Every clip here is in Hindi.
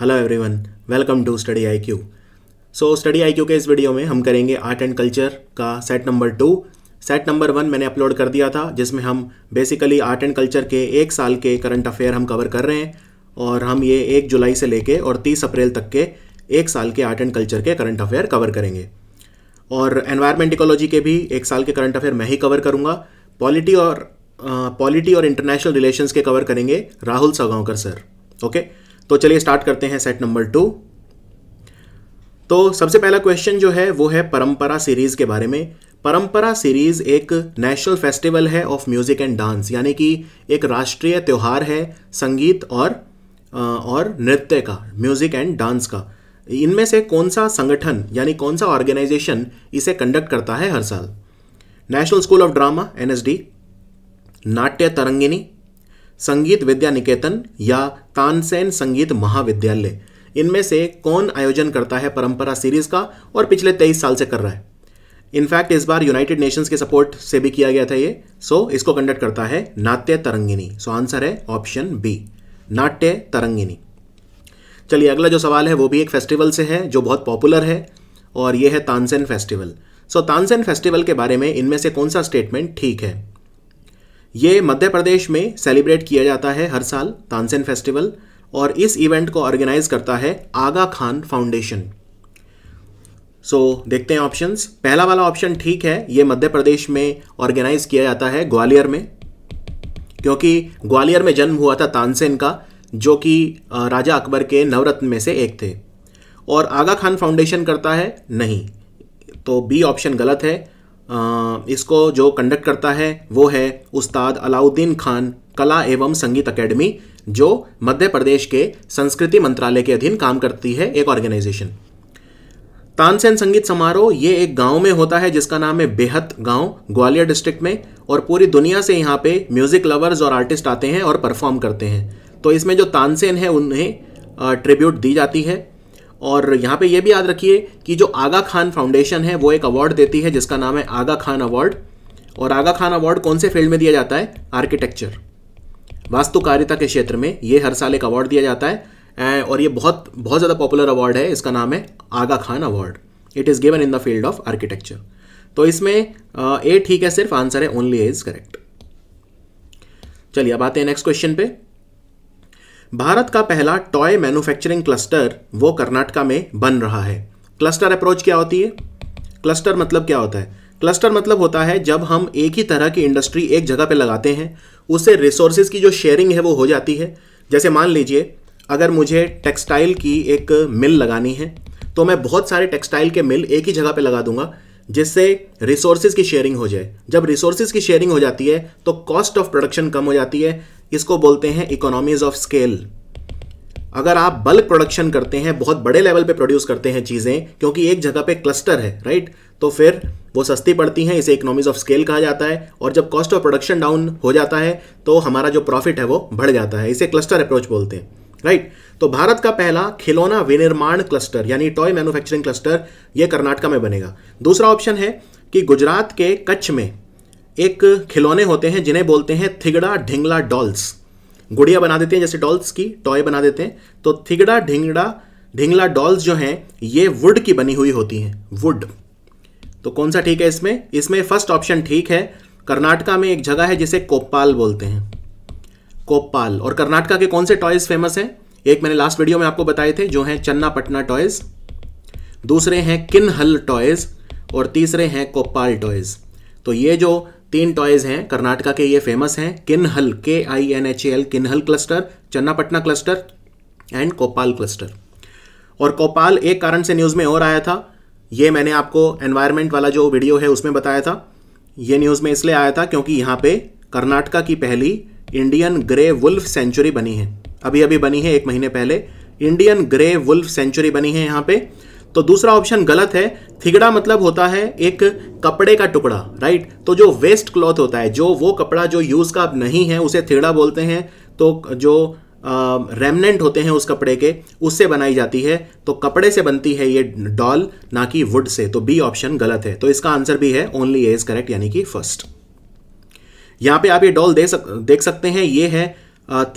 Hello everyone welcome to study I so study स्टडी आई क्यू के इस वीडियो में हम करेंगे आर्ट एंड कल्चर का set number two set number one मैंने अपलोड कर दिया था जिसमें हम बेसिकली आर्ट एंड कल्चर के एक साल के करंट अफेयर हम कवर कर रहे हैं और हम ये एक जुलाई से लेके और तीस अप्रैल तक के एक साल के आर्ट एंड कल्चर के करंट अफेयर कवर करेंगे और एनवायरमेंट इकोलॉजी के भी एक साल के करंट अफेयर मैं ही कवर करूँगा पॉलिटी और पॉलिटी और इंटरनेशनल रिलेशंस के कवर करेंगे Rahul Sagaonkar sir okay okay? तो चलिए स्टार्ट करते हैं सेट नंबर टू तो सबसे पहला क्वेश्चन जो है वो है परंपरा सीरीज के बारे में परंपरा सीरीज एक नेशनल फेस्टिवल है ऑफ म्यूजिक एंड डांस यानी कि एक राष्ट्रीय त्यौहार है संगीत और और नृत्य का म्यूजिक एंड डांस का इनमें से कौन सा संगठन यानी कौन सा ऑर्गेनाइजेशन इसे कंडक्ट करता है हर साल national school of drama NSD Natya Tarangini संगीत विद्या निकेतन या तानसेन संगीत महाविद्यालय इनमें से कौन आयोजन करता है परंपरा सीरीज का और पिछले तेईस साल से कर रहा है इनफैक्ट इस बार यूनाइटेड नेशंस के सपोर्ट से भी किया गया था ये सो so, इसको कंडक्ट करता है Natya Tarangini so so, answer है ऑप्शन बी नाट्य तरंगिनी चलिए अगला जो सवाल है वो भी एक फेस्टिवल से है जो बहुत पॉपुलर है और ये है Tansen festival so so, Tansen festival के बारे में इनमें से कौन सा स्टेटमेंट ठीक है ये मध्य प्रदेश में सेलिब्रेट किया जाता है हर साल तानसेन फेस्टिवल और इस इवेंट को ऑर्गेनाइज करता है Aga Khan foundation so so, देखते हैं ऑप्शंस पहला वाला ऑप्शन ठीक है ये मध्य प्रदेश में ऑर्गेनाइज किया जाता है ग्वालियर में क्योंकि ग्वालियर में जन्म हुआ था तानसेन का जो कि राजा अकबर के नवरत्न में से एक थे और आगा खान फाउंडेशन करता है नहीं तो बी ऑप्शन गलत है इसको जो कंडक्ट करता है वो है उस्ताद अलाउद्दीन खान कला एवं संगीत अकेडमी जो मध्य प्रदेश के संस्कृति मंत्रालय के अधीन काम करती है एक ऑर्गेनाइजेशन तानसेन संगीत समारोह ये एक गांव में होता है जिसका नाम है बेहद गांव ग्वालियर डिस्ट्रिक्ट में और पूरी दुनिया से यहाँ पे म्यूज़िक लवर्स और आर्टिस्ट आते हैं और परफॉर्म करते हैं तो इसमें जो तानसेन है उन्हें ट्रिब्यूट दी जाती है और यहाँ पे ये भी याद रखिए कि जो आगा खान फाउंडेशन है वो एक अवार्ड देती है जिसका नाम है आगा खान अवार्ड और आगा खान अवार्ड कौन से फील्ड में दिया जाता है आर्किटेक्चर वास्तुकारिता के क्षेत्र में ये हर साल एक अवार्ड दिया जाता है और ये बहुत बहुत ज़्यादा पॉपुलर अवार्ड है इसका नाम है Aga Khan award it is given in the field of architecture तो इसमें ए ठीक है सिर्फ आंसर है ओनली ए इज़ करेक्ट चलिए अब आते हैं नेक्स्ट क्वेश्चन पे भारत का पहला टॉय मैन्युफैक्चरिंग क्लस्टर वो कर्नाटका में बन रहा है क्लस्टर अप्रोच क्या होती है क्लस्टर मतलब क्या होता है क्लस्टर मतलब होता है जब हम एक ही तरह की इंडस्ट्री एक जगह पे लगाते हैं उससे रिसोर्सेज की जो शेयरिंग है वो हो जाती है जैसे मान लीजिए अगर मुझे टेक्सटाइल की एक मिल लगानी है तो मैं बहुत सारे टेक्सटाइल के मिल एक ही जगह पे लगा दूंगा जिससे रिसोर्सेज की शेयरिंग हो जाए जब रिसोर्सेज की शेयरिंग हो जाती है तो कॉस्ट ऑफ प्रोडक्शन कम हो जाती है इसको बोलते हैं इकोनॉमीज ऑफ स्केल अगर आप बल्क प्रोडक्शन करते हैं बहुत बड़े लेवल पे प्रोड्यूस करते हैं चीज़ें क्योंकि एक जगह पे क्लस्टर है राइट तो फिर वो सस्ती पड़ती हैं इसे इकोनॉमीज ऑफ स्केल कहा जाता है और जब कॉस्ट ऑफ प्रोडक्शन डाउन हो जाता है तो हमारा जो प्रॉफिट है वो बढ़ जाता है इसे क्लस्टर अप्रोच बोलते हैं राइट तो भारत का पहला खिलौना विनिर्माण क्लस्टर यानी टॉय मैन्युफैक्चरिंग क्लस्टर ये कर्नाटका में बनेगा दूसरा ऑप्शन है कि गुजरात के कच्छ में एक खिलौने होते हैं जिन्हें बोलते हैं थिगड़ा ढिंगला डॉल्स गुड़िया बना देते हैं जैसे डॉल्स की टॉय बना देते हैं तो थिगड़ा ढिंगड़ा ढिंगला डॉल्स जो हैं ये वुड की बनी हुई होती हैं वुड तो कौन सा ठीक है इसमें इसमें फर्स्ट ऑप्शन ठीक है कर्नाटका में एक जगह है जिसे कोपाल बोलते हैं कोपाल और कर्नाटका के कौन से टॉयज फेमस हैं एक मैंने लास्ट वीडियो में आपको बताए थे जो हैं पटना टॉयज दूसरे हैं किनहल टॉयज और तीसरे हैं कोपाल टॉयज तो ये जो तीन टॉयज हैं कर्नाटका के ये फेमस हैं किन्हल के I N H A L Kinhal cluster Channapatna cluster and Koppal cluster और कोपाल एक कारण से न्यूज़ में और आया था ये मैंने आपको एनवायरमेंट वाला जो वीडियो है उसमें बताया था ये न्यूज़ में इसलिए आया था क्योंकि यहाँ पे कर्नाटका की पहली इंडियन ग्रे वुल्फ सेंचुरी बनी है अभी अभी बनी है एक महीने पहले इंडियन ग्रे वुल्फ सेंचुरी बनी है यहाँ पर तो दूसरा ऑप्शन गलत है थिगड़ा मतलब होता है एक कपड़े का टुकड़ा राइट तो जो वेस्ट क्लॉथ होता है जो वो कपड़ा जो यूज़ का नहीं है उसे थिगड़ा बोलते हैं तो जो रेमनेंट होते हैं उस कपड़े के उससे बनाई जाती है तो कपड़े से बनती है ये डॉल ना कि वुड से तो बी ऑप्शन गलत है तो इसका आंसर भी है ओनली ए इज करेक्ट यानी कि फर्स्ट यहां पे आप ये डॉल दे सक देख सकते हैं ये है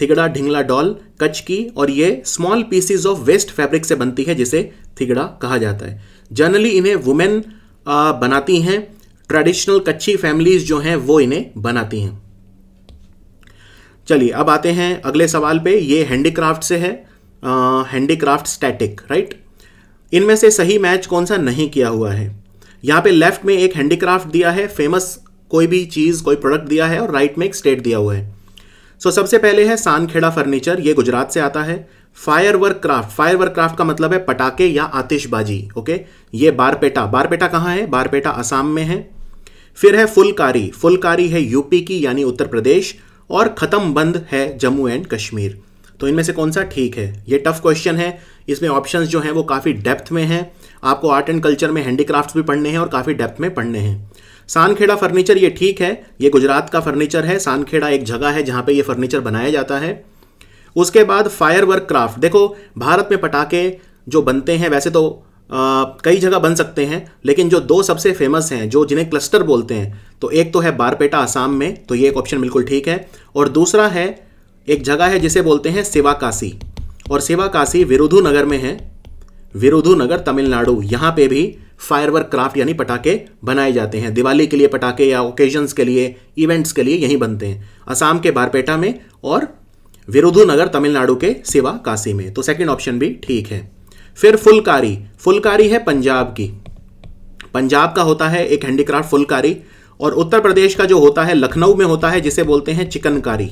थिगड़ा ढिंगला डॉल कच्छ की और ये small pieces of waste fabric से बनती है जिसे थिगड़ा कहा जाता है जनरली इन्हें वुमेन बनाती हैं ट्रेडिशनल कच्ची फैमिलीज जो हैं वो इन्हें बनाती हैं चलिए अब आते हैं अगले सवाल पे ये हैंडीक्राफ्ट से है हैंडीक्राफ्ट स्टैटिक राइट इनमें से सही मैच कौन सा नहीं किया हुआ है यहाँ पे लेफ्ट में एक हैंडीक्राफ्ट दिया है फेमस कोई भी चीज़ कोई प्रोडक्ट दिया है और राइट में एक स्टेट दिया हुआ है सो so, सबसे पहले है सानखेड़ा फर्नीचर ये गुजरात से आता है fire work craft fire work craft का मतलब है पटाखे या आतिशबाजी ओके ये बारपेटा बारपेटा कहाँ है बारपेटा असम में है फिर है फुलकारी फुलकारी है यूपी की यानी उत्तर प्रदेश और ख़त्म बंद है जम्मू एंड कश्मीर तो इनमें से कौन सा ठीक है ये टफ क्वेश्चन है इसमें ऑप्शंस जो हैं वो काफ़ी डेप्थ में हैं आपको आर्ट एंड कल्चर में हैंडीक्राफ्ट्स भी पढ़ने हैं और काफ़ी डेप्थ में पढ़ने हैं सानखेड़ा फर्नीचर ये ठीक है ये गुजरात का फर्नीचर है सानखेड़ा एक जगह है जहाँ पे ये फर्नीचर बनाया जाता है उसके बाद फायर वर्क क्राफ्ट देखो भारत में पटाखे जो बनते हैं वैसे तो आ, कई जगह बन सकते हैं लेकिन जो दो सबसे फेमस हैं जो जिन्हें क्लस्टर बोलते हैं तो एक तो है बारपेटा आसाम में तो ये एक ऑप्शन बिल्कुल ठीक है और दूसरा है एक जगह है जिसे बोलते हैं सिवाकाशी और सिवाकाशी विरुधु नगर में है विरुधु नगर तमिलनाडु यहाँ पे भी फायरवर्क क्राफ्ट यानी पटाखे बनाए जाते हैं दिवाली के लिए पटाखे या ओकेजन्स के लिए इवेंट्स के लिए यहीं बनते हैं असम के बारपेटा में और विरुधु नगर तमिलनाडु के सिवा काशी में तो सेकंड ऑप्शन भी ठीक है फिर फुलकारी फुलकारी है पंजाब की पंजाब का होता है एक हैंडीक्राफ्ट फुलकारी और उत्तर प्रदेश का जो होता है लखनऊ में होता है जिसे बोलते हैं चिकनकारी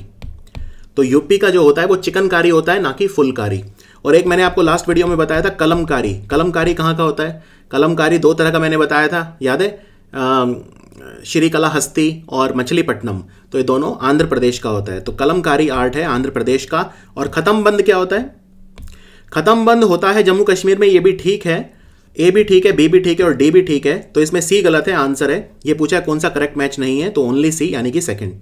तो यूपी का जो होता है वो चिकनकारी होता है ना कि फुलकारी और एक मैंने आपको लास्ट वीडियो में बताया था कलमकारी कलमकारी कहाँ का होता है कलमकारी दो तरह का मैंने बताया था याद है श्री कला हस्ती और मछलीपट्टनम तो ये दोनों आंध्र प्रदेश का होता है तो कलमकारी आर्ट है आंध्र प्रदेश का और बंद क्या होता है खत्म बंद होता है जम्मू कश्मीर में ये भी ठीक है ए भी ठीक है बी भी ठीक है और डी भी ठीक है तो इसमें सी गलत है आंसर है ये पूछा है कौन सा करेक्ट मैच नहीं है तो ओनली सी यानी कि सेकंड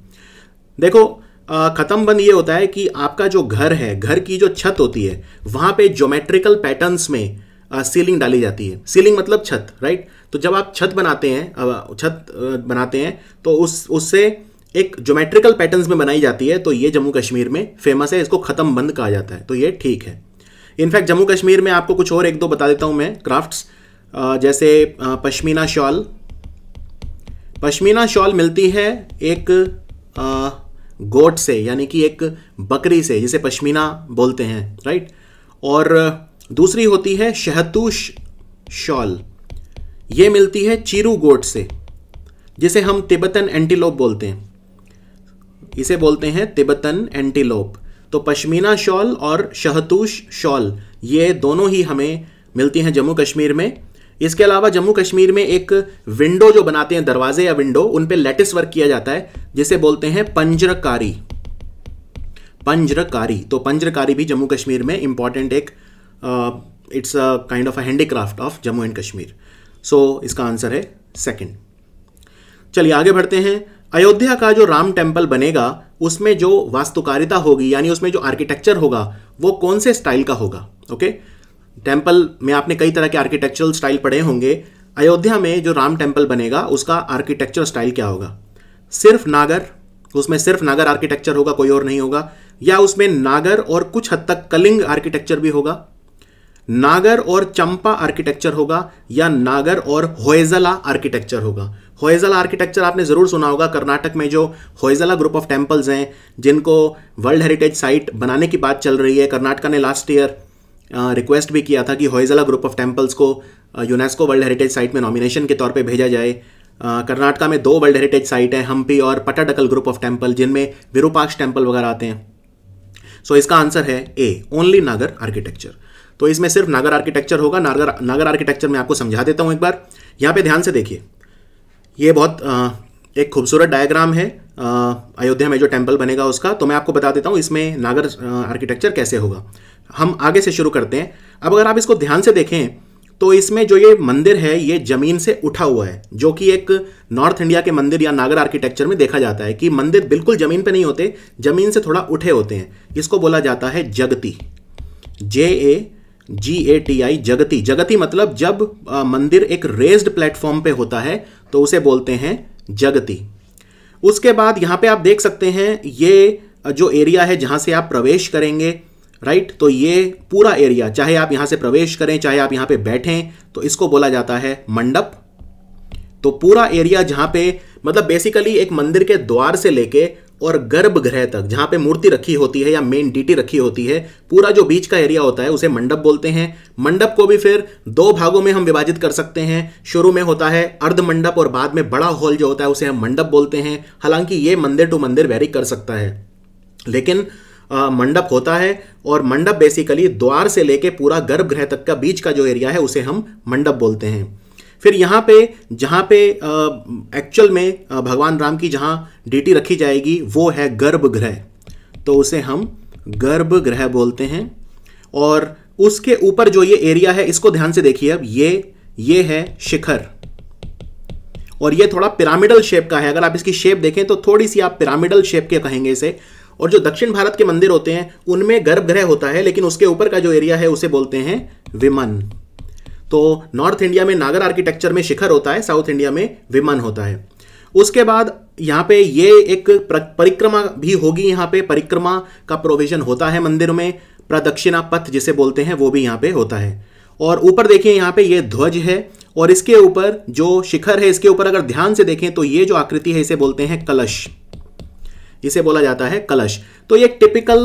देखो ख़त्म बंद ये होता है कि आपका जो घर है घर की जो छत होती है वहां पे ज्योमेट्रिकल पैटर्न्स में सीलिंग डाली जाती है सीलिंग मतलब छत राइट तो जब आप छत बनाते हैं छत बनाते हैं तो उस उससे एक ज्योमेट्रिकल पैटर्न्स में बनाई जाती है तो ये जम्मू कश्मीर में फेमस है इसको ख़त्म बंद कहा जाता है तो ये ठीक है इनफैक्ट जम्मू कश्मीर में आपको कुछ और एक दो बता देता हूँ मैं क्राफ्ट्स जैसे पश्मीना शॉल पश्मीना शॉल मिलती है एक गोट से यानी कि एक बकरी से जिसे पश्मीना बोलते हैं राइट और दूसरी होती है शहतूश शॉल ये मिलती है चीरू गोट से जिसे हम तिब्बतन एंटीलोप बोलते हैं इसे बोलते हैं तिब्बतन एंटीलोप तो पश्मीना शॉल और शहतूश शॉल ये दोनों ही हमें मिलती हैं जम्मू कश्मीर में इसके अलावा जम्मू कश्मीर में एक विंडो जो बनाते हैं दरवाजे या विंडो उन पे लेटिस वर्क किया जाता है जिसे बोलते हैं पंजरकारी पंजरकारी तो पंजरकारी भी जम्मू कश्मीर में इंपॉर्टेंट एक it's a kind of a handicraft of Jammu and Kashmir so इसका आंसर है सेकेंड चलिए आगे बढ़ते हैं अयोध्या का जो राम टेम्पल बनेगा उसमें जो वास्तुकारिता होगी यानी उसमें जो आर्किटेक्चर होगा वो कौन से स्टाइल का होगा ओके okay? टेम्पल में आपने कई तरह के आर्किटेक्चरल स्टाइल पढ़े होंगे अयोध्या में जो राम टेम्पल बनेगा उसका आर्किटेक्चर स्टाइल क्या होगा सिर्फ नागर उसमें सिर्फ नागर आर्किटेक्चर होगा कोई और नहीं होगा या उसमें नागर और कुछ हद तक कलिंग आर्किटेक्चर भी होगा नागर और चंपा आर्किटेक्चर होगा या नागर और होयजला आर्किटेक्चर होगा होयजला आर्किटेक्चर आपने ज़रूर सुना होगा कर्नाटक में जो होयजला ग्रुप ऑफ टेम्पल्स हैं जिनको वर्ल्ड हेरिटेज साइट बनाने की बात चल रही है कर्नाटका ने लास्ट ईयर रिक्वेस्ट भी किया था कि होयजला ग्रुप ऑफ टेम्पल्स को यूनेस्को वर्ल्ड हेरिटेज साइट में नॉमिनेशन के तौर पर भेजा जाए कर्नाटका में दो वर्ल्ड हेरिटेज साइट हैं हम्पी और पटाडकल ग्रुप ऑफ टेम्पल जिनमें विरूपाक्ष टेम्पल वगैरह आते हैं सो so, इसका आंसर है ए ओनली नागर आर्किटेक्चर तो इसमें सिर्फ नागर आर्किटेक्चर होगा नागर नागर आर्किटेक्चर में आपको समझा देता हूँ एक बार यहाँ पे ध्यान से देखिए ये बहुत आ, एक खूबसूरत डायग्राम है अयोध्या में जो टेम्पल बनेगा उसका तो मैं आपको बता देता हूँ इसमें नागर आर्किटेक्चर कैसे होगा हम आगे से शुरू करते हैं अब अगर आप इसको ध्यान से देखें तो इसमें जो ये मंदिर है ये जमीन से उठा हुआ है जो कि एक नॉर्थ इंडिया के मंदिर या नागर आर्किटेक्चर में देखा जाता है कि मंदिर बिल्कुल जमीन पे नहीं होते जमीन से थोड़ा उठे होते हैं इसको बोला जाता है जगती जे ए जी ए टी आई जगती जगती मतलब जब आ, मंदिर एक रेज्ड प्लेटफॉर्म पे होता है तो उसे बोलते हैं जगती उसके बाद यहाँ पे आप देख सकते हैं ये जो एरिया है जहाँ से आप प्रवेश करेंगे राइट तो ये पूरा एरिया चाहे आप यहां से प्रवेश करें चाहे आप यहां पे बैठें तो इसको बोला जाता है मंडप तो पूरा एरिया जहां पे मतलब बेसिकली एक मंदिर के द्वार से लेके और गर्भगृह तक जहां पे मूर्ति रखी होती है या मेन डीटी रखी होती है पूरा जो बीच का एरिया होता है उसे मंडप बोलते हैं मंडप को भी फिर दो भागों में हम विभाजित कर सकते हैं शुरू में होता है अर्ध मंडप और बाद में बड़ा हॉल जो होता है उसे हम मंडप बोलते हैं हालांकि ये मंदिर टू मंदिर वेरी कर सकता है लेकिन मंडप होता है और मंडप बेसिकली द्वार से लेके पूरा गर्भगृह तक का बीच का जो एरिया है उसे हम मंडप बोलते हैं फिर यहाँ पे जहाँ पे एक्चुअल में भगवान राम की जहाँ डीटी रखी जाएगी वो है गर्भगृह तो उसे हम गर्भगृह बोलते हैं और उसके ऊपर जो ये एरिया है इसको ध्यान से देखिए अब ये ये है शिखर और ये थोड़ा पिरामिडल शेप का है अगर आप इसकी शेप देखें तो थोड़ी सी आप पिरामिडल शेप के कहेंगे इसे और जो दक्षिण भारत के मंदिर होते हैं उनमें गर्भगृह होता है लेकिन उसके ऊपर का जो एरिया है उसे बोलते हैं विमन तो नॉर्थ इंडिया में नागर आर्किटेक्चर में शिखर होता है साउथ इंडिया में विमन होता है उसके बाद यहाँ पे ये एक परिक्रमा भी होगी यहाँ पे परिक्रमा का प्रोविजन होता है मंदिर में प्रदक्षिणा पथ जिसे बोलते हैं वो भी यहाँ पे होता है और ऊपर देखिए यहाँ पे ये ध्वज है और इसके ऊपर जो शिखर है इसके ऊपर अगर ध्यान से देखें तो ये जो आकृति है इसे बोलते हैं कलश इसे बोला जाता है कलश तो ये टिपिकल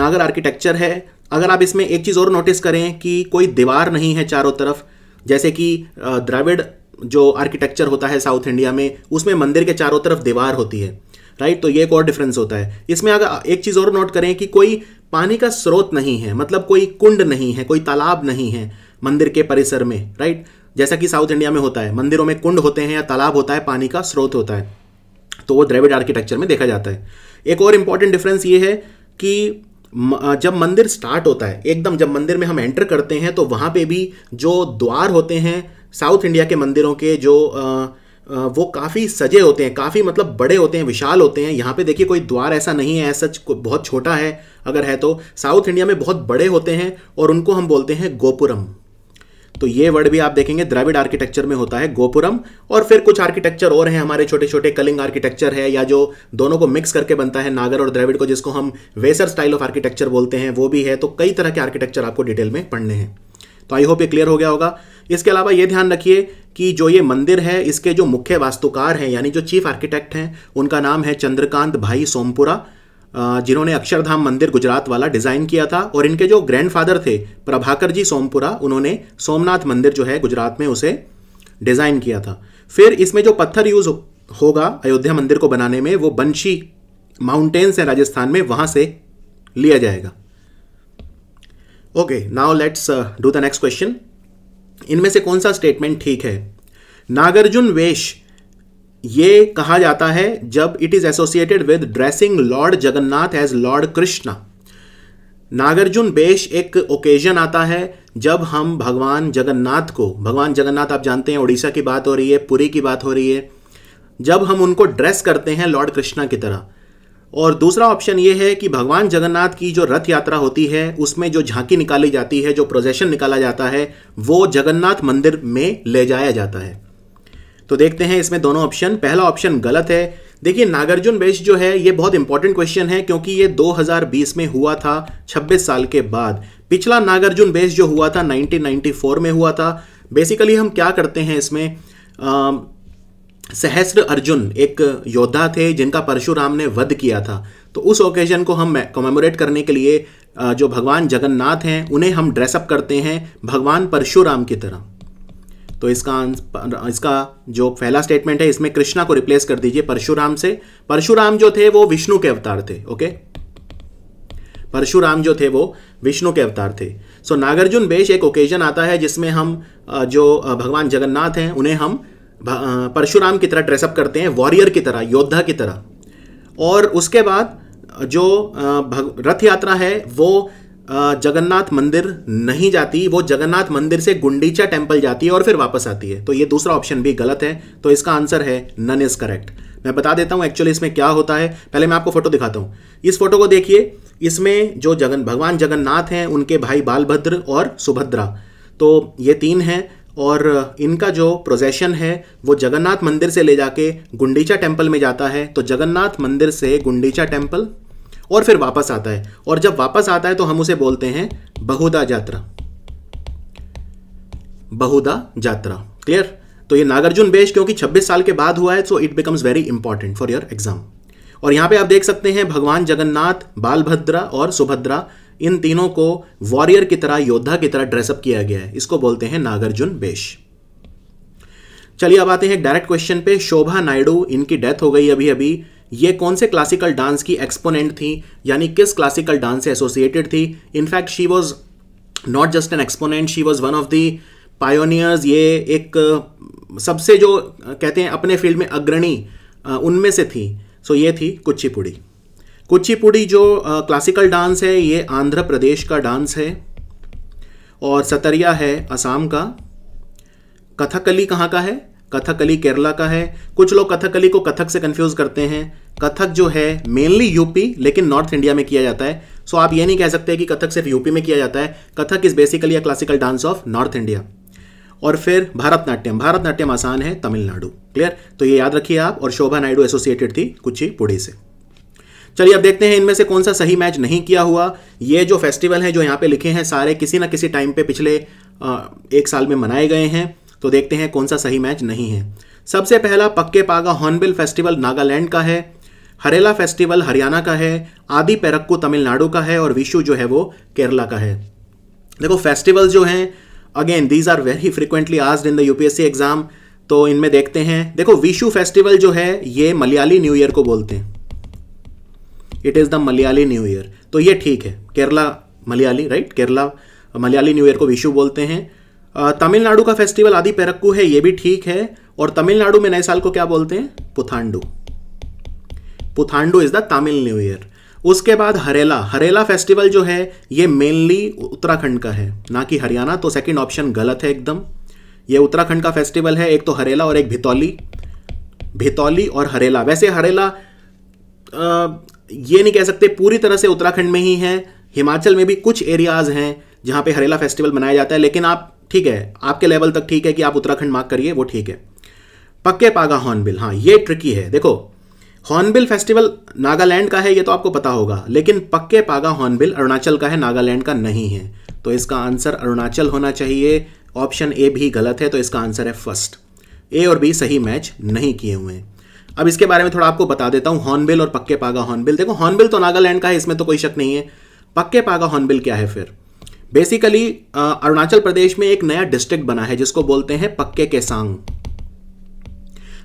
नागर आर्किटेक्चर है अगर आप इसमें एक चीज़ और नोटिस करें कि कोई दीवार नहीं है चारों तरफ जैसे कि द्रविड़ जो आर्किटेक्चर होता है साउथ इंडिया में उसमें मंदिर के चारों तरफ दीवार होती है राइट तो ये एक और डिफरेंस होता है इसमें अगर एक चीज़ और नोट करें कि कोई पानी का स्रोत नहीं है मतलब कोई कुंड नहीं है कोई तालाब नहीं है मंदिर के परिसर में राइट जैसा कि साउथ इंडिया में होता है मंदिरों में कुंड होते हैं या तालाब होता है पानी का स्रोत होता है तो वो द्रविड आर्किटेक्चर में देखा जाता है एक और इंपॉर्टेंट डिफरेंस ये है कि जब मंदिर स्टार्ट होता है एकदम जब मंदिर में हम एंटर करते हैं तो वहाँ पे भी जो द्वार होते हैं साउथ इंडिया के मंदिरों के जो आ, वो काफ़ी सजे होते हैं काफ़ी मतलब बड़े होते हैं विशाल होते हैं यहाँ पे देखिए कोई द्वार ऐसा नहीं है सच बहुत छोटा है अगर है तो साउथ इंडिया में बहुत बड़े होते हैं और उनको हम बोलते हैं गोपुरम तो ये वर्ड भी आप देखेंगे द्रविड आर्किटेक्चर में होता है गोपुरम और फिर कुछ आर्किटेक्चर और हैं हमारे छोटे छोटे कलिंग आर्किटेक्चर है या जो दोनों को मिक्स करके बनता है नागर और द्रविड को जिसको हम वेसर स्टाइल ऑफ आर्किटेक्चर बोलते हैं वो भी है तो कई तरह के आर्किटेक्चर आपको डिटेल में पढ़ने हैं तो आई होप ये क्लियर हो गया होगा इसके अलावा ये ध्यान रखिए कि जो ये मंदिर है इसके जो मुख्य वास्तुकार हैं यानी जो चीफ आर्किटेक्ट हैं उनका नाम है चंद्रकांत भाई सोमपुरा जिन्होंने अक्षरधाम मंदिर गुजरात वाला डिज़ाइन किया था और इनके जो ग्रैंडफादर थे प्रभाकर जी सोमपुरा उन्होंने सोमनाथ मंदिर जो है गुजरात में उसे डिज़ाइन किया था फिर इसमें जो पत्थर यूज़ होगा अयोध्या मंदिर को बनाने में वो बंशी माउंटेन्स है राजस्थान में वहां से लिया जाएगा okay now let's do the next question इनमें से कौन सा स्टेटमेंट ठीक है नागार्जुन वेश ये कहा जाता है जब it is associated with dressing lord Jagannath as lord Krishna Nagarjuna Besha एक ओकेजन आता है जब हम भगवान जगन्नाथ को भगवान जगन्नाथ आप जानते हैं उड़ीसा की बात हो रही है पुरी की बात हो रही है जब हम उनको ड्रेस करते हैं लॉर्ड कृष्णा की तरह और दूसरा ऑप्शन ये है कि भगवान जगन्नाथ की जो रथ यात्रा होती है उसमें जो झांकी निकाली जाती है जो प्रोजेशन निकाला जाता है वो जगन्नाथ मंदिर में ले जाया जाता है तो देखते हैं इसमें दोनों ऑप्शन पहला ऑप्शन गलत है देखिए नागार्जुन बेश जो है ये बहुत इंपॉर्टेंट क्वेश्चन है क्योंकि ये 2020 में हुआ था 26 साल के बाद पिछला नागार्जुन बेश जो हुआ था 1994 में हुआ था बेसिकली हम क्या करते हैं इसमें सहस्र अर्जुन एक योद्धा थे जिनका परशुराम ने वध किया था तो उस ओकेजन को हम कमेमोरेट करने के लिए जो भगवान जगन्नाथ हैं उन्हें हम ड्रेसअप करते हैं भगवान परशुराम की तरह तो इसका इसका जो पहला स्टेटमेंट है इसमें कृष्णा को रिप्लेस कर दीजिए परशुराम से परशुराम जो थे वो विष्णु के अवतार थे ओके परशुराम जो थे वो विष्णु के अवतार थे सो so, नागार्जुन बेश एक ओकेजन आता है जिसमें हम जो भगवान जगन्नाथ हैं उन्हें हम परशुराम की तरह ड्रेसअप करते हैं वॉरियर की तरह योद्धा की तरह और उसके बाद जो रथ यात्रा है वो जगन्नाथ मंदिर नहीं जाती वो जगन्नाथ मंदिर से गुंडीचा टेम्पल जाती है और फिर वापस आती है तो ये दूसरा ऑप्शन भी गलत है तो इसका आंसर है नन इज करेक्ट मैं बता देता हूँ एक्चुअली इसमें क्या होता है पहले मैं आपको फोटो दिखाता हूँ इस फोटो को देखिए इसमें जो जगन भगवान जगन्नाथ हैं उनके भाई बालभद्र और सुभद्रा तो ये तीन हैं और इनका जो प्रोजेशन है वो जगन्नाथ मंदिर से ले जाके गुंडीचा टेम्पल में जाता है तो जगन्नाथ मंदिर से गुंडीचा टेम्पल और फिर वापस आता है और जब वापस आता है तो हम उसे बोलते हैं बहुदा यात्रा बहुदा यात्रा क्लियर तो ये नागार्जुन बेश क्योंकि 26 साल के बाद हुआ है so it becomes very important for your exam और यहां पे आप देख सकते हैं भगवान जगन्नाथ बालभद्रा और सुभद्रा इन तीनों को वॉरियर की तरह योद्धा की तरह ड्रेसअप किया गया है इसको बोलते हैं नागार्जुन बेश चलिए अब आते हैं डायरेक्ट क्वेश्चन पे शोभा नायडू इनकी डेथ हो गई अभी अभी ये कौन से क्लासिकल डांस की एक्सपोनेंट थी यानी किस क्लासिकल डांस से एसोसिएटेड थी in fact she was not just an exponent she was one of the pioneers ये एक सबसे जो कहते हैं अपने फील्ड में अग्रणी उनमें से थी सो so, ये थी कुचिपुड़ी कुचिपुड़ी जो क्लासिकल डांस है ये आंध्र प्रदेश का डांस है और सतरिया है असम का कथकली कहाँ का है कथकली केरला का है कुछ लोग कथकली को कथक से कंफ्यूज करते हैं कथक जो है मेनली यूपी लेकिन नॉर्थ इंडिया में किया जाता है सो आप ये नहीं कह सकते कि कथक सिर्फ यूपी में किया जाता है Kathak is basically a classical dance of north India और फिर भारतनाट्यम भारतनाट्यम आसान है तमिलनाडु क्लियर तो ये याद रखिए आप और शोभा नायडू एसोसिएटेड थी कुची पुढ़ी से चलिए अब देखते हैं इनमें से कौन सा सही मैच नहीं किया हुआ ये जो फेस्टिवल हैं जो यहाँ पे लिखे हैं सारे किसी ना किसी टाइम पे पिछले एक साल में मनाए गए हैं तो देखते हैं कौन सा सही मैच नहीं है सबसे पहला पक्के पागा हॉर्नबिल फेस्टिवल नागालैंड का है हरेला फेस्टिवल हरियाणा का है आदि पेरक्कू तमिलनाडु का है और विशु जो है वो केरला का है देखो फेस्टिवल जो हैं again these are very frequently आज इन द यूपीएससी एग्जाम तो इनमें देखते हैं देखो विशु फेस्टिवल जो है ये मलयाली न्यू ईयर को बोलते हैं it is the Malayali new year तो ये ठीक है Kerala Malayali right Kerala Malayali new year को विशु बोलते हैं तमिलनाडु का फेस्टिवल आदि पेरक्कू है ये भी ठीक है और तमिलनाडु में नए साल को क्या बोलते हैं Puthandu Puthandu is the Tamil new year उसके बाद हरेला हरेला फेस्टिवल जो है ये मेनली उत्तराखंड का है ना कि हरियाणा तो सेकंड ऑप्शन गलत है एकदम ये उत्तराखंड का फेस्टिवल है एक तो हरेला और एक भितौली भितौली और हरेला वैसे हरेला आ, ये नहीं कह सकते पूरी तरह से उत्तराखंड में ही है हिमाचल में भी कुछ एरियाज़ हैं जहाँ पे हरेला फेस्टिवल मनाया जाता है लेकिन आप ठीक है आपके लेवल तक ठीक है कि आप उत्तराखंड मार्क करिए वो ठीक है पक्के पागा हॉर्नबिल हाँ ये ट्रिकी है देखो हॉर्नबिल फेस्टिवल नागालैंड का है ये तो आपको पता होगा लेकिन पक्के पागा हॉर्नबिल अरुणाचल का है नागालैंड का नहीं है तो इसका आंसर अरुणाचल होना चाहिए ऑप्शन ए भी गलत है तो इसका आंसर है फर्स्ट ए और बी सही मैच नहीं किए हुए हैं अब इसके बारे में थोड़ा आपको बता देता हूँ हॉर्नबिल और पक्के पागा हॉर्नबिल देखो हॉर्नबिल तो नागालैंड का है इसमें तो कोई शक नहीं है पक्के पागा हॉर्नबिल क्या है फिर बेसिकली अरुणाचल प्रदेश में एक नया डिस्ट्रिक्ट बना है जिसको बोलते हैं पक्के केसांग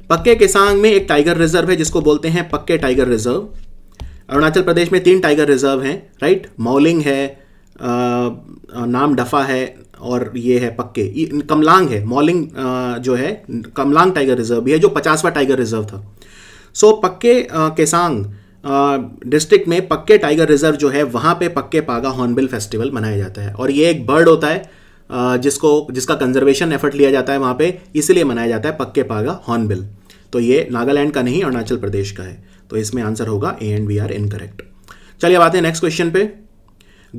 पक्के केसांग में एक टाइगर रिजर्व है जिसको बोलते हैं पक्के टाइगर रिजर्व अरुणाचल प्रदेश में तीन टाइगर रिजर्व हैं राइट मौलिंग है uh, uh, नाम डफा है और ये है पक्के कमलांग है मॉलिंग uh, जो है कमलांग टाइगर रिजर्व भी है जो पचासवा टाइगर रिजर्व था सो so, पक्के केसांग डिस्ट्रिक्ट में पक्के टाइगर रिजर्व जो है वहाँ पे पक्के पागा हॉर्नबिल फेस्टिवल मनाया जाता है और ये एक बर्ड होता है जिसको जिसका कंजर्वेशन एफर्ट लिया जाता है वहाँ पे इसीलिए मनाया जाता है पक्के पागा हॉर्नबिल तो ये नागालैंड का नहीं अरुणाचल प्रदेश का है तो इसमें आंसर होगा A and B are incorrect चलिए अब आते हैं नेक्स्ट क्वेश्चन पे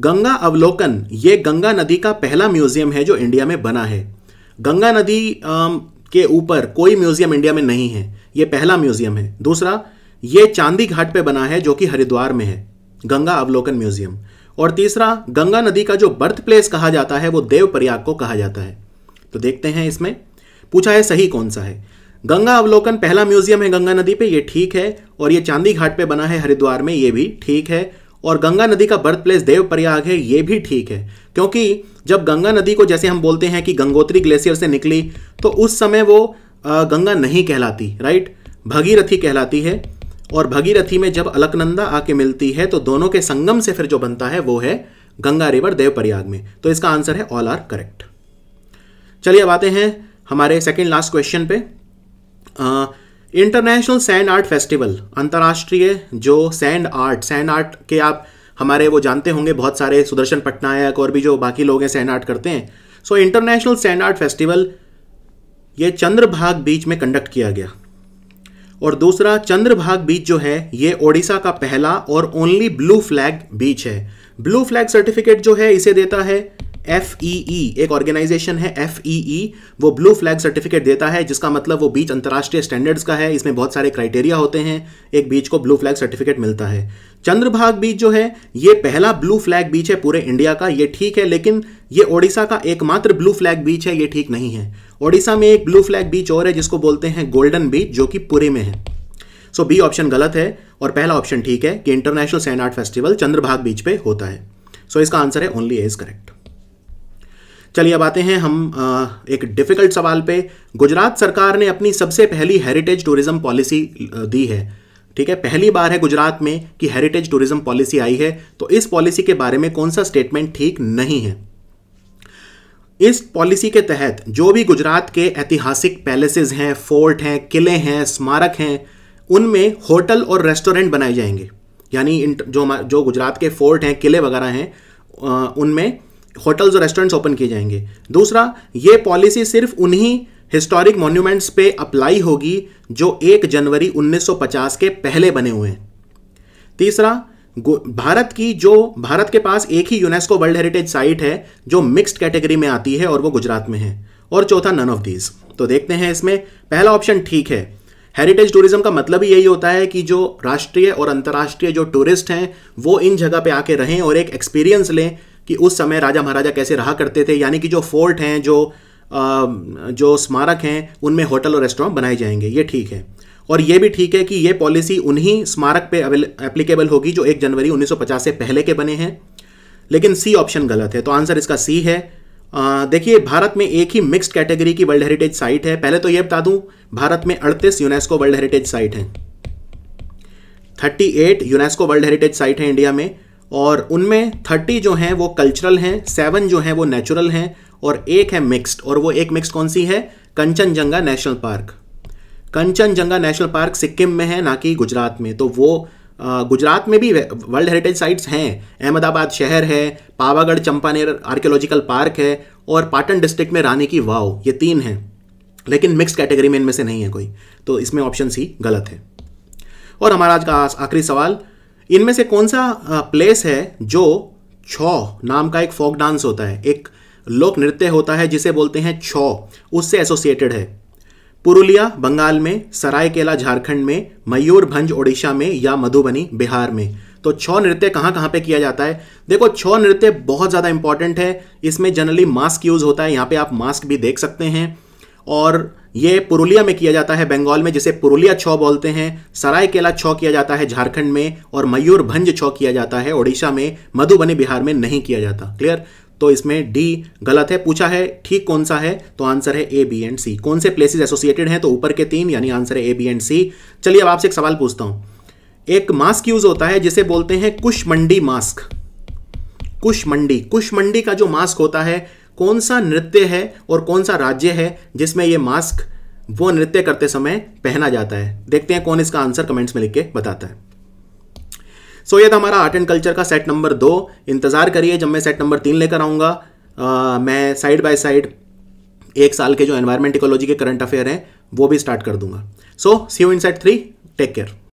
गंगा अवलोकन ये गंगा नदी का पहला म्यूजियम है जो इंडिया में बना है गंगा नदी के ऊपर कोई म्यूजियम इंडिया में नहीं है ये पहला म्यूजियम है दूसरा ये चांदी घाट पे बना है जो कि हरिद्वार में है गंगा अवलोकन म्यूजियम और तीसरा गंगा नदी का जो बर्थ प्लेस कहा जाता है वो देव प्रयाग को कहा जाता है तो देखते हैं इसमें पूछा है सही कौन सा है गंगा अवलोकन पहला म्यूजियम है गंगा नदी पे ये ठीक है और ये चांदी घाट पे बना है हरिद्वार में ये भी ठीक है और गंगा नदी का बर्थ प्लेस देव प्रयाग है ये भी ठीक है क्योंकि जब गंगा नदी को जैसे हम बोलते हैं कि गंगोत्री ग्लेशियर से निकली तो उस समय वो गंगा नहीं कहलाती राइट भगीरथी कहलाती है और भगीरथी में जब अलकनंदा आके मिलती है तो दोनों के संगम से फिर जो बनता है वो है गंगा रिवर देव प्रयाग में तो इसका आंसर है ऑल आर करेक्ट चलिए अब आते हैं हमारे सेकेंड लास्ट क्वेश्चन पे इंटरनेशनल सैंड आर्ट फेस्टिवल अंतर्राष्ट्रीय जो सैंड आर्ट सैंड आर्ट के आप हमारे वो जानते होंगे बहुत सारे सुदर्शन पटनायक और भी जो बाकी लोग हैं सैंड आर्ट करते हैं so international sand art festival ये चंद्रभाग बीच में कंडक्ट किया गया और दूसरा चंद्रभाग बीच जो है ये ओडिशा का पहला और ओनली ब्लू फ्लैग बीच है ब्लू फ्लैग सर्टिफिकेट जो है इसे देता है एफ ई ई एक ऑर्गेनाइजेशन है एफ ई ई वो ब्लू फ्लैग सर्टिफिकेट देता है जिसका मतलब वो बीच अंतर्राष्ट्रीय स्टैंडर्ड्स का है इसमें बहुत सारे क्राइटेरिया होते हैं एक बीच को ब्लू फ्लैग सर्टिफिकेट मिलता है चंद्रभाग बीच जो है ये पहला ब्लू फ्लैग बीच है पूरे इंडिया का ये ठीक है लेकिन ये ओडिशा का एकमात्र ब्लू फ्लैग बीच है ये ठीक नहीं है ओडिशा में एक ब्लू फ्लैग बीच और है जिसको बोलते हैं गोल्डन बीच जो कि पूरे में है सो बी ऑप्शन गलत है और पहला ऑप्शन ठीक है कि international sand art festival Chandrabhaga beach पे होता है सो so, इसका आंसर है ओनली ए इज करेक्ट चलिए अब आते हैं हम आ, एक डिफिकल्ट सवाल पे गुजरात सरकार ने अपनी सबसे पहली हेरिटेज टूरिज्म पॉलिसी दी है ठीक है पहली बार है गुजरात में कि हेरिटेज टूरिज्म पॉलिसी आई है तो इस पॉलिसी के बारे में कौन सा स्टेटमेंट ठीक नहीं है इस पॉलिसी के तहत जो भी गुजरात के ऐतिहासिक पैलेसेस हैं फोर्ट हैं किले हैं स्मारक हैं उनमें होटल और रेस्टोरेंट बनाए जाएंगे यानी जो जो गुजरात के फोर्ट हैं किले वगैरह हैं उनमें होटल्स और रेस्टोरेंट्स ओपन किए जाएंगे दूसरा ये पॉलिसी सिर्फ उन्हीं हिस्टोरिक मॉन्यूमेंट्स पे अप्लाई होगी जो 1 जनवरी 1950 के पहले बने हुए हैं तीसरा भारत की जो भारत के पास एक ही यूनेस्को वर्ल्ड हेरिटेज साइट है जो मिक्स्ड कैटेगरी में आती है और वो गुजरात में है और चौथा नन ऑफ दीज तो देखते हैं इसमें पहला ऑप्शन ठीक है हेरिटेज टूरिज्म का मतलब ही यही होता है कि जो राष्ट्रीय और अंतर्राष्ट्रीय जो टूरिस्ट हैं वो इन जगह पे आके रहें और एक एक्सपीरियंस लें कि उस समय राजा महाराजा कैसे रहा करते थे यानी कि जो फोर्ट हैं जो जो स्मारक हैं उनमें होटल और रेस्टोरेंट बनाए जाएंगे ये ठीक है और ये भी ठीक है कि ये पॉलिसी उन्हीं स्मारक पे एप्लीकेबल होगी जो एक जनवरी 1950 से पहले के बने हैं लेकिन सी ऑप्शन गलत है तो आंसर इसका सी है देखिए भारत में एक ही मिक्स्ड कैटेगरी की वर्ल्ड हेरिटेज साइट है पहले तो ये बता दूं भारत में अड़तीस यूनेस्को वर्ल्ड हेरिटेज साइट हैं 38 यूनेस्को वर्ल्ड हेरिटेज साइट है इंडिया में और उनमें 30 जो हैं वो कल्चरल हैं सेवन जो हैं वो नेचुरल हैं और एक है मिक्स्ड और वो एक मिक्स कौन सी है Kanchenjunga national park Kanchenjunga national park Sikkim में है ना कि गुजरात में तो वो गुजरात में भी वर्ल्ड हेरिटेज साइट्स हैं अहमदाबाद शहर है पावागढ़ चंपानेर आर्कियोलॉजिकल पार्क है और पाटन डिस्ट्रिक्ट में रानी की वाव ये तीन हैं लेकिन मिक्स कैटेगरी में इनमें से नहीं है कोई तो इसमें ऑप्शन सी गलत है और हमारा आज का आखिरी सवाल इनमें से कौन सा प्लेस है जो छौ नाम का एक फोक डांस होता है एक लोक नृत्य होता है जिसे बोलते हैं छ उससे एसोसिएटेड है पुरुलिया बंगाल में सरायकेला झारखंड में मयूरभंज ओडिशा में या मधुबनी बिहार में तो छौ नृत्य कहाँ कहाँ पे किया जाता है देखो छौ नृत्य बहुत ज़्यादा इंपॉर्टेंट है इसमें जनरली मास्क यूज़ होता है यहाँ पे आप मास्क भी देख सकते हैं और ये पुरुलिया में किया जाता है बंगाल में जिसे पुरुलिया छौ बोलते हैं सरायकेला छौ किया जाता है झारखंड में और मयूरभंज छौ किया जाता है ओडिशा में मधुबनी बिहार में नहीं किया जाता क्लियर तो इसमें डी गलत है पूछा है ठीक कौन सा है तो आंसर है ए बी एंड सी कौन से प्लेसेस एसोसिएटेड हैं तो ऊपर के तीन यानी आंसर है ए बी एंड सी चलिए अब आपसे एक सवाल पूछता हूं एक मास्क यूज होता है जिसे बोलते हैं कुश मंडी मास्क कुश मंडी कुश मंडी का जो मास्क होता है कौन सा नृत्य है और कौन सा राज्य है जिसमें यह मास्क वो नृत्य करते समय पहना जाता है देखते हैं कौन इसका आंसर कमेंट्स में लिख के बताता है सो ये था हमारा आर्ट एंड कल्चर का सेट नंबर दो इंतज़ार करिए जब मैं सेट नंबर तीन लेकर आऊँगा मैं साइड बाय साइड एक साल के जो एनवायरमेंट इकोलॉजी के करंट अफेयर हैं वो भी स्टार्ट कर दूंगा so see you in set three take care